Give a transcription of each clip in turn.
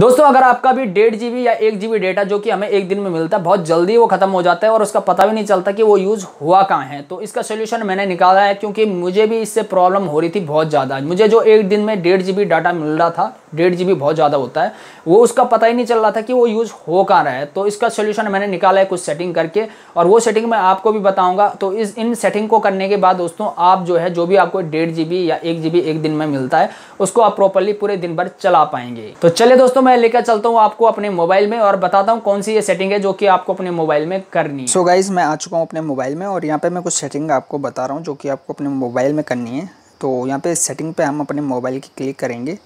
दोस्तों अगर आपका भी डेढ़ जीबी या एक जीबी डेटा जो कि हमें एक दिन में मिलता है बहुत जल्दी वो खत्म हो जाता है और उसका पता भी नहीं चलता कि वो यूज़ हुआ कहाँ है तो इसका सोल्यूशन मैंने निकाला है क्योंकि मुझे भी इससे प्रॉब्लम हो रही थी बहुत ज़्यादा मुझे जो एक दिन में डेढ़ जी डाटा मिल रहा था डेढ़ जी बहुत ज़्यादा होता है वो उसका पता ही नहीं चल रहा था कि वो यूज़ हो कहाँ रहा है तो इसका सोल्यूशन मैंने निकाला है कुछ सेटिंग करके और वो सेटिंग मैं आपको भी बताऊंगा तो इस इन सेटिंग को करने के बाद दोस्तों आप जो है जो भी आपको डेढ़ जी या एक जी एक दिन में मिलता है उसको आप प्रॉपरली पूरे दिन भर चला पाएंगे तो चलिए दोस्तों मैं लेकर चलता हूँ आपको अपने मोबाइल में और बताता हूँ कौन सी ये सेटिंग है जो कि आपको अपने मोबाइल में करनी है सो so गाइज मैं आ चुका हूँ अपने मोबाइल में और यहाँ पे मैं कुछ सेटिंग आपको बता रहा हूँ जो कि आपको अपने मोबाइल में करनी है तो यहाँ पे सेटिंग पे हम अपने मोबाइल की क्लिक करेंगे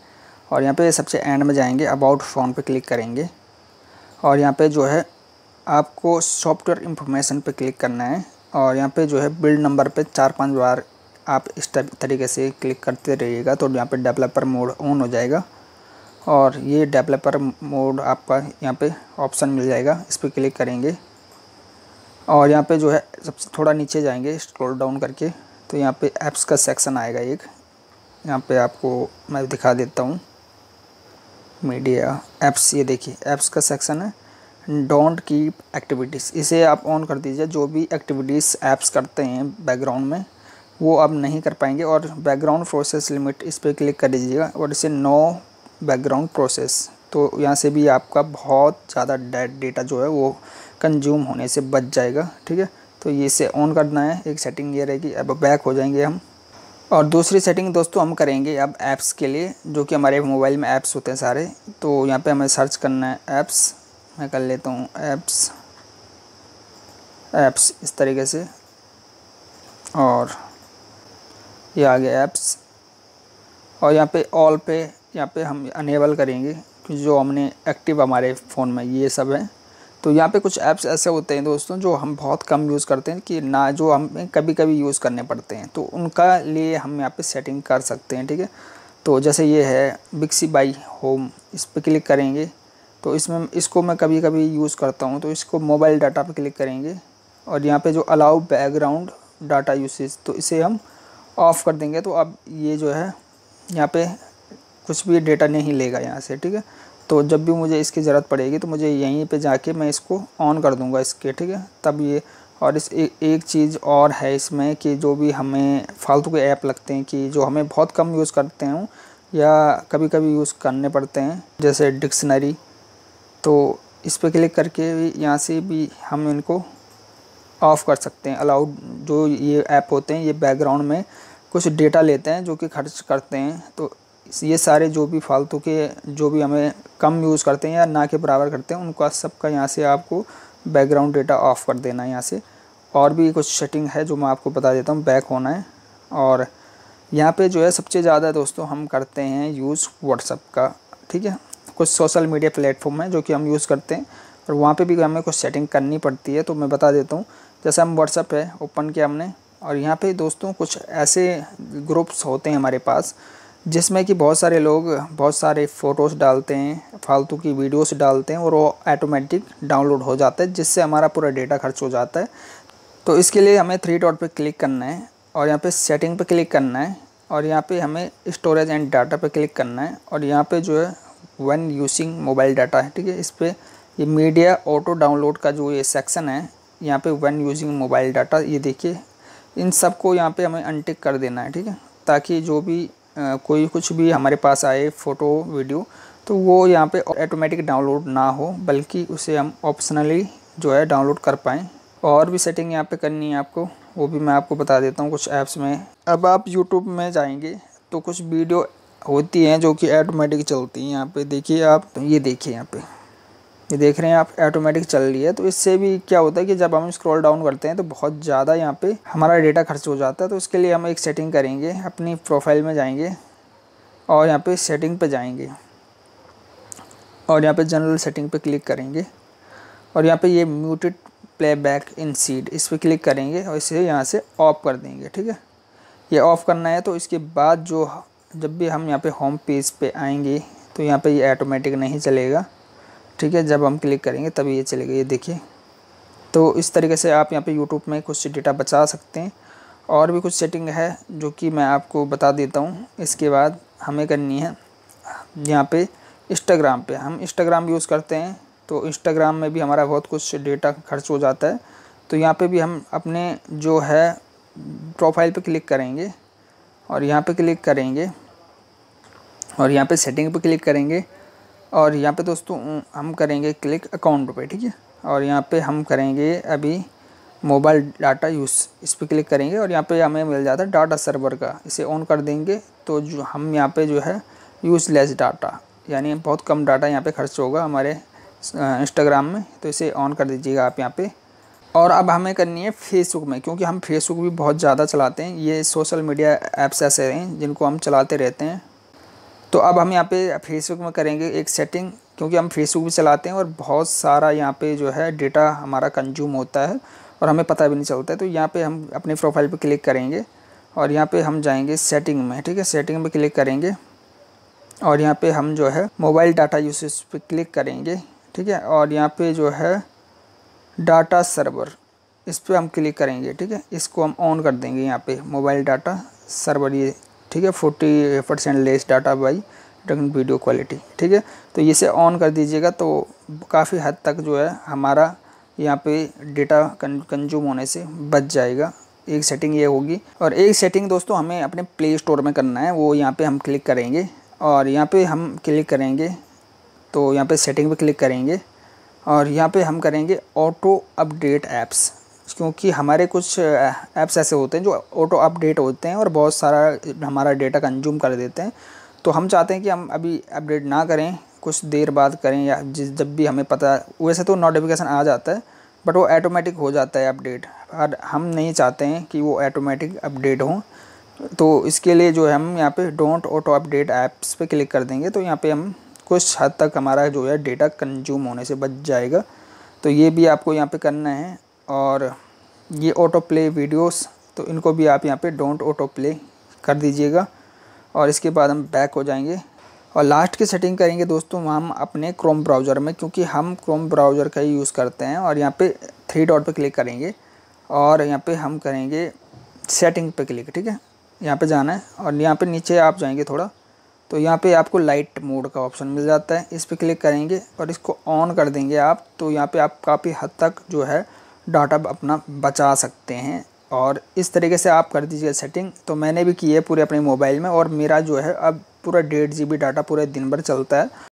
और यहाँ पे सबसे एंड में जाएंगे अबाउट फ़ोन पे क्लिक करेंगे और यहाँ पे जो है आपको सॉफ्टवेयर इंफॉर्मेशन पे क्लिक करना है और यहाँ पे जो है बिल्ड नंबर पे चार पांच बार आप इस तरीके से क्लिक करते रहिएगा तो यहाँ पे डेवलपर मोड ऑन हो जाएगा और ये डेवलपर मोड आपका यहाँ पे ऑप्शन मिल जाएगा इस पर क्लिक करेंगे और यहाँ पे जो है सबसे थोड़ा नीचे जाएंगे स्क्रॉल डाउन करके तो यहाँ पे ऐप्स का सेक्शन आएगा एक यहाँ पे आपको मैं दिखा देता हूँ मीडिया ऐप्स ये देखिए ऐप्स का सेक्शन है डोंट कीप एक्टिविटीज़ इसे आप ऑन कर दीजिए जो भी एक्टिविटीज़ ऐप्स करते हैं बैकग्राउंड में वो आप नहीं कर पाएंगे और बैकग्राउंड प्रोसेस लिमिट इस पर क्लिक कर दीजिएगा और इसे नो बैकग्राउंड प्रोसेस तो यहाँ से भी आपका बहुत ज़्यादा डेटा जो है वो कंज्यूम होने से बच जाएगा ठीक है तो ये इसे ऑन करना है एक सेटिंग ये रहेगी अब बैक हो जाएंगे हम और दूसरी सेटिंग दोस्तों हम करेंगे अब ऐप्स के लिए जो कि हमारे मोबाइल में ऐप्स होते हैं सारे तो यहाँ पे हमें सर्च करना है ऐप्स मैं कर लेता हूँ ऐप्स ऐप्स इस तरीके से और ये आ गया ऐप्स और यहाँ पे ऑल पे यहाँ पे हम अनेबल करेंगे जो हमने एक्टिव हमारे फ़ोन में ये सब है तो यहाँ पे कुछ ऐप्स ऐसे होते हैं दोस्तों जो हम बहुत कम यूज़ करते हैं कि ना जो हमें कभी कभी यूज़ करने पड़ते हैं तो उनका लिए हम यहाँ पे सेटिंग कर सकते हैं ठीक है तो जैसे ये है बिक्सी बाई होम इस पर क्लिक करेंगे तो इसमें इसको मैं कभी कभी यूज़ करता हूँ तो इसको मोबाइल डाटा पर क्लिक करेंगे और यहाँ पर जो अलाउ बैकग्राउंड डाटा यूसेज तो इसे हम ऑफ़ कर देंगे तो अब ये जो है यहाँ पे कुछ भी डेटा नहीं लेगा यहाँ से ठीक है तो जब भी मुझे इसकी ज़रूरत पड़ेगी तो मुझे यहीं पे जाके मैं इसको ऑन कर दूंगा इसके ठीक है तब ये और इस ए, एक चीज़ और है इसमें कि जो भी हमें फालतू के ऐप लगते हैं कि जो हमें बहुत कम यूज़ करते हैं या कभी कभी यूज़ करने पड़ते हैं जैसे डिक्शनरी तो इस पर क्लिक करके भी यहाँ से भी हम इनको ऑफ़ कर सकते हैं अलाउड जो ये ऐप होते हैं ये बैकग्राउंड में कुछ डेटा लेते हैं जो कि खर्च करते हैं तो ये सारे जो भी फालतू के जो भी हमें कम यूज़ करते हैं या ना के बराबर करते हैं उनका सबका यहाँ से आपको बैकग्राउंड डेटा ऑफ़ कर देना है यहाँ से और भी कुछ सेटिंग है जो मैं आपको बता देता हूँ बैक होना है और यहाँ पे जो है सबसे ज़्यादा दोस्तों हम करते हैं यूज़ व्हाट्सअप का ठीक है कुछ सोशल मीडिया प्लेटफॉर्म है जो कि हम यूज़ करते हैं और वहाँ पे भी हमें कुछ सेटिंग करनी पड़ती है तो मैं बता देता हूँ जैसे हम व्हाट्सअप है ओपन किया हमने और यहाँ पे दोस्तों कुछ ऐसे ग्रुप्स होते हैं हमारे पास जिसमें कि बहुत सारे लोग बहुत सारे फ़ोटोज़ डालते हैं फालतू की वीडियोस डालते हैं और वो ऑटोमेटिक डाउनलोड हो जाता है जिससे हमारा पूरा डेटा खर्च हो जाता है तो इसके लिए हमें थ्री डॉट पर क्लिक करना है और यहाँ पे सेटिंग पे क्लिक करना है और यहाँ पे हमें स्टोरेज एंड डाटा पे क्लिक करना है और यहाँ पर जो है वन यूजिंग मोबाइल डाटा है ठीक है इस पर ये मीडिया ऑटो डाउनलोड का जो ये सेक्शन है यहाँ पर वन यूजिंग मोबाइल डाटा ये देखिए इन सबको यहाँ पर हमें अनटिक कर देना है ठीक है ताकि जो भी कोई कुछ भी हमारे पास आए फ़ोटो वीडियो तो वो यहाँ पे ऑटोमेटिक डाउनलोड ना हो बल्कि उसे हम ऑप्शनली जो है डाउनलोड कर पाएँ और भी सेटिंग यहाँ पे करनी है आपको वो भी मैं आपको बता देता हूँ कुछ ऐप्स में अब आप यूट्यूब में जाएंगे तो कुछ वीडियो होती हैं जो कि ऑटोमेटिक चलती हैं यहाँ पे देखिए आप तो ये देखिए यहाँ पे ये देख रहे हैं आप ऑटोमेटिक चल रही है तो इससे भी क्या होता है कि जब हम स्क्रॉल डाउन करते हैं तो बहुत ज़्यादा यहाँ पे हमारा डेटा खर्च हो जाता है तो उसके लिए हम एक सेटिंग करेंगे अपनी प्रोफाइल में जाएंगे और यहाँ पे सेटिंग पे जाएंगे और यहाँ पे जनरल सेटिंग पे क्लिक करेंगे और यहाँ पे ये म्यूटेड प्लेबैक इन सीड इस पर क्लिक करेंगे और इसे यहाँ से ऑफ कर देंगे ठीक है ये ऑफ़ करना है तो इसके बाद जो जब भी हम यहाँ पर होम पेज पर आएँगे तो यहाँ पर ये ऑटोमेटिक नहीं चलेगा ठीक है जब हम क्लिक करेंगे तभी ये चलेगा ये देखिए तो इस तरीके से आप यहाँ पे यूट्यूब में कुछ डेटा बचा सकते हैं और भी कुछ सेटिंग है जो कि मैं आपको बता देता हूँ इसके बाद हमें करनी है यहाँ पे इंस्टाग्राम पे हम इंस्टाग्राम यूज़ करते हैं तो इंस्टाग्राम में भी हमारा बहुत कुछ डेटा खर्च हो जाता है तो यहाँ पे भी हम अपने जो है प्रोफाइल पे क्लिक करेंगे और यहाँ पे क्लिक करेंगे और यहाँ पे सेटिंग पे क्लिक करेंगे और यहाँ पे दोस्तों हम करेंगे क्लिक अकाउंट पे ठीक है और यहाँ पे हम करेंगे अभी मोबाइल डाटा यूज़ इस पर क्लिक करेंगे और यहाँ पे हमें मिल जाता है डाटा सर्वर का इसे ऑन कर देंगे तो जो हम यहाँ पे जो है यूजलेस डाटा यानी बहुत कम डाटा यहाँ पे खर्च होगा हमारे इंस्टाग्राम में तो इसे ऑन कर दीजिएगा आप यहाँ पर और अब हमें करनी है फेसबुक में क्योंकि हम फेसबुक भी बहुत ज़्यादा चलाते हैं ये सोशल मीडिया ऐप्स ऐसे हैं जिनको हम चलाते रहते हैं तो अब हम यहाँ पे फेसबुक में करेंगे एक सेटिंग क्योंकि हम फेसबुक भी चलाते हैं और बहुत सारा यहाँ पे जो है डेटा हमारा कंज्यूम होता है और हमें पता भी नहीं चलता है तो यहाँ पे हम अपने प्रोफाइल पे क्लिक करेंगे और यहाँ पे हम जाएंगे सेटिंग में ठीक है सेटिंग में क्लिक करेंगे और यहाँ पे हम जो है मोबाइल डाटा यूसेज पर क्लिक करेंगे ठीक है और यहाँ पर जो है डाटा सर्वर इस पर हम क्लिक करेंगे ठीक है इसको हम ऑन कर देंगे यहाँ पर मोबाइल डाटा सर्वर ये ठीक है forty percent less data by video quality ठीक है तो इसे ऑन कर दीजिएगा तो काफ़ी हद तक जो है हमारा यहाँ पे डेटा कंज्यूम होने से बच जाएगा एक सेटिंग ये होगी और एक सेटिंग दोस्तों हमें अपने प्ले स्टोर में करना है वो यहाँ पे हम क्लिक करेंगे और यहाँ पे हम क्लिक करेंगे तो यहाँ पे सेटिंग पे क्लिक करेंगे और यहाँ पे हम करेंगे ऑटो अपडेट ऐप्स क्योंकि हमारे कुछ ऐप्स ऐसे होते हैं जो ऑटो अपडेट होते हैं और बहुत सारा हमारा डेटा कंज्यूम कर देते हैं तो हम चाहते हैं कि हम अभी अपडेट ना करें कुछ देर बाद करें या जिस जब भी हमें पता वैसे तो नोटिफिकेशन आ जाता है बट वो ऐटोमेटिक हो जाता है अपडेट और हम नहीं चाहते हैं कि वो ऐटोमेटिक अपडेट हो तो इसके लिए जो है हम यहाँ पे डोंट ऑटो अपडेट ऐप्स पे क्लिक कर देंगे तो यहाँ पे हम कुछ हद तक हमारा जो है डेटा कंज्यूम होने से बच जाएगा तो ये भी आपको यहाँ पे करना है और ये ऑटो प्ले वीडियोस तो इनको भी आप यहाँ पे डोंट ऑटो प्ले कर दीजिएगा और इसके बाद हम बैक हो जाएंगे और लास्ट की सेटिंग करेंगे दोस्तों हम अपने क्रोम ब्राउज़र में क्योंकि हम क्रोम ब्राउज़र का ही यूज़ करते हैं और यहाँ पे थ्री डॉट पे क्लिक करेंगे और यहाँ पे हम करेंगे सेटिंग पे क्लिक ठीक है यहाँ पे जाना है और यहाँ पे नीचे आप जाएंगे थोड़ा तो यहाँ पे आपको लाइट मोड का ऑप्शन मिल जाता है इस पर क्लिक करेंगे और इसको ऑन कर देंगे आप तो यहाँ पर आप काफ़ी हद तक जो है डाटा अपना बचा सकते हैं और इस तरीके से आप कर दीजिए सेटिंग तो मैंने भी की है पूरे अपने मोबाइल में और मेरा जो है अब पूरा डेढ़ जी बी डाटा पूरे दिन भर चलता है